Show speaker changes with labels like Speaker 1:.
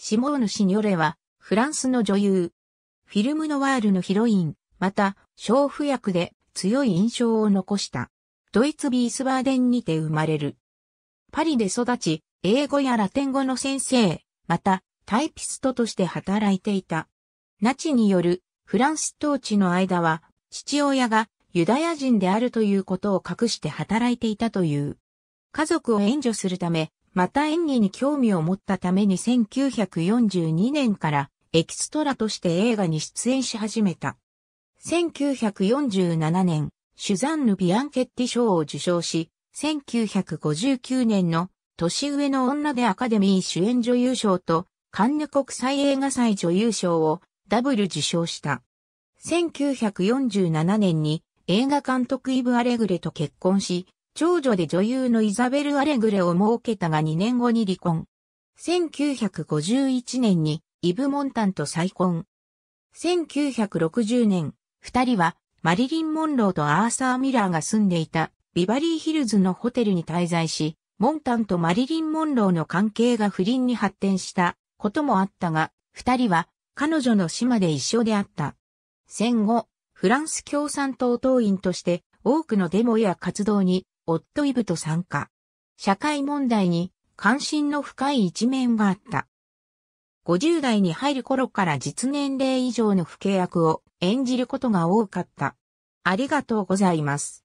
Speaker 1: シモーヌ・シニョレは、フランスの女優。
Speaker 2: フィルムノワールのヒロイン、また、娼婦役で強い印象を残した。ドイツ・ビースバーデンにて生まれる。パリで育ち、英語やラテン語の先生、また、タイピストとして働いていた。ナチによるフランス統治の間は、父親がユダヤ人であるということを隠して働いていたという。家族を援助するため、また演技に興味を持ったために1942年からエキストラとして映画に出演し始めた。1947年、シュザンヌ・ビアンケッティ賞を受賞し、1959年の年上の女でアカデミー主演女優賞とカンヌ国際映画祭女優賞をダブル受賞した。1947年に映画監督イブ・アレグレと結婚し、長女で女優のイザベル・アレグレを設けたが2年後に離婚。1951年にイブ・モンタンと再婚。1960年、二人はマリリン・モンローとアーサー・ミラーが住んでいたビバリーヒルズのホテルに滞在し、モンタンとマリリン・モンローの関係が不倫に発展したこともあったが、二人は彼女の島で一緒であった。戦後、フランス共産党党員として多くのデモや活動にオットイブと参加。社会問題に関心の深い一面があった。50代に入る頃から実年齢以
Speaker 1: 上の不契約を演じることが多かった。ありがとうございます。